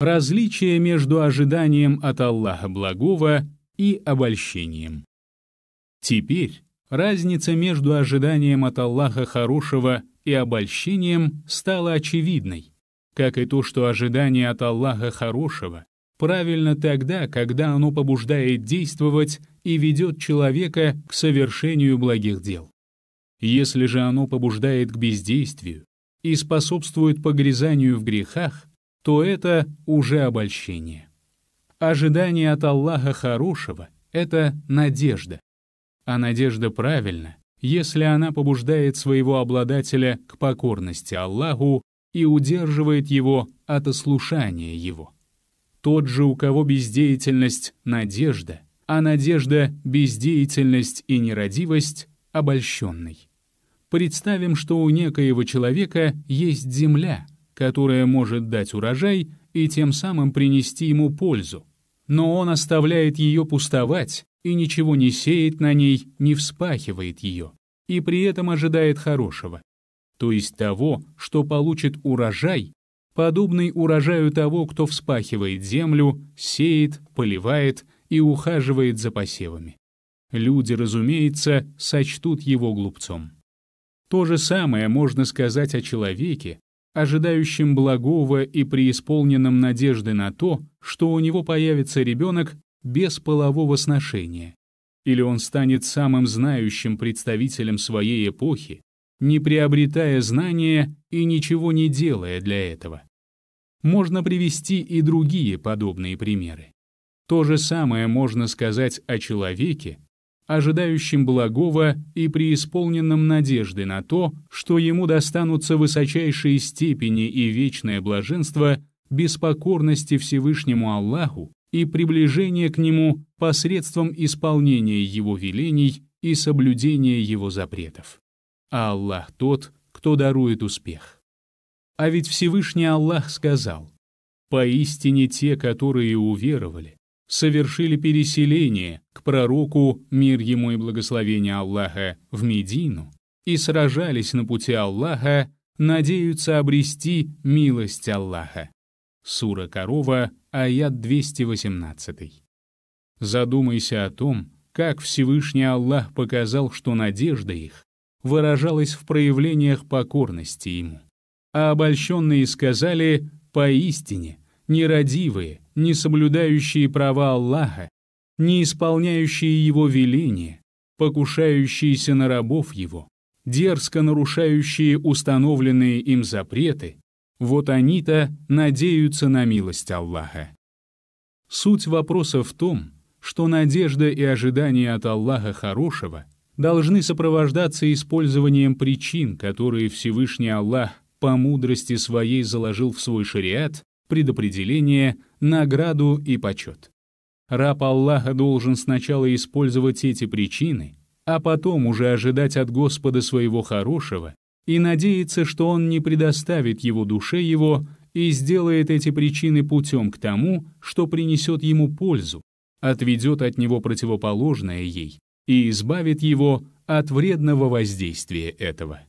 Различие между ожиданием от Аллаха благого и обольщением. Теперь разница между ожиданием от Аллаха хорошего и обольщением стала очевидной, как и то, что ожидание от Аллаха хорошего правильно тогда, когда оно побуждает действовать и ведет человека к совершению благих дел. Если же оно побуждает к бездействию и способствует погрязанию в грехах, то это уже обольщение. Ожидание от Аллаха хорошего — это надежда. А надежда правильна, если она побуждает своего обладателя к покорности Аллаху и удерживает его от ослушания его. Тот же, у кого бездеятельность — надежда, а надежда — бездеятельность и нерадивость — обольщенный. Представим, что у некоего человека есть земля — которая может дать урожай и тем самым принести ему пользу. Но он оставляет ее пустовать и ничего не сеет на ней, не вспахивает ее, и при этом ожидает хорошего, то есть того, что получит урожай, подобный урожаю того, кто вспахивает землю, сеет, поливает и ухаживает за посевами. Люди, разумеется, сочтут его глупцом. То же самое можно сказать о человеке, ожидающим благого и преисполненным надежды на то, что у него появится ребенок без полового сношения. Или он станет самым знающим представителем своей эпохи, не приобретая знания и ничего не делая для этого. Можно привести и другие подобные примеры. То же самое можно сказать о человеке, ожидающим благого и преисполненным надежды на то, что ему достанутся высочайшие степени и вечное блаженство без покорности Всевышнему Аллаху и приближение к Нему посредством исполнения Его велений и соблюдения Его запретов. А Аллах тот, кто дарует успех. А ведь Всевышний Аллах сказал, «Поистине те, которые уверовали, совершили переселение к пророку, мир ему и благословение Аллаха, в Медину, и сражались на пути Аллаха, надеются обрести милость Аллаха. Сура Корова, аят 218. Задумайся о том, как Всевышний Аллах показал, что надежда их выражалась в проявлениях покорности Ему. А обольщенные сказали «поистине, нерадивые, не соблюдающие права Аллаха, не исполняющие Его веления, покушающиеся на рабов Его, дерзко нарушающие установленные им запреты, вот они-то надеются на милость Аллаха. Суть вопроса в том, что надежда и ожидание от Аллаха хорошего должны сопровождаться использованием причин, которые Всевышний Аллах по мудрости своей заложил в свой шариат предопределение, награду и почет. Раб Аллаха должен сначала использовать эти причины, а потом уже ожидать от Господа своего хорошего и надеяться, что Он не предоставит его душе его и сделает эти причины путем к тому, что принесет ему пользу, отведет от него противоположное ей и избавит его от вредного воздействия этого.